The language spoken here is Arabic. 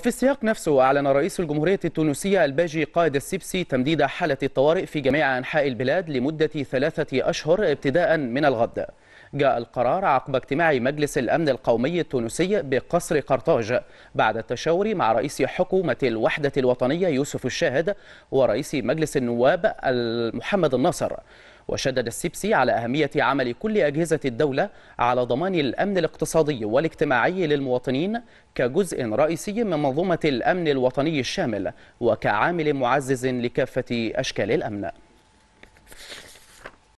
في السياق نفسه أعلن رئيس الجمهورية التونسية الباجي قائد السيبسي تمديد حالة الطوارئ في جميع أنحاء البلاد لمدة ثلاثة أشهر ابتداء من الغد جاء القرار عقب اجتماع مجلس الأمن القومي التونسي بقصر قرطاج بعد التشاور مع رئيس حكومة الوحدة الوطنية يوسف الشاهد ورئيس مجلس النواب محمد الناصر وشدد السيبسي على أهمية عمل كل أجهزة الدولة على ضمان الأمن الاقتصادي والاجتماعي للمواطنين كجزء رئيسي من منظومة الأمن الوطني الشامل وكعامل معزز لكافة أشكال الأمن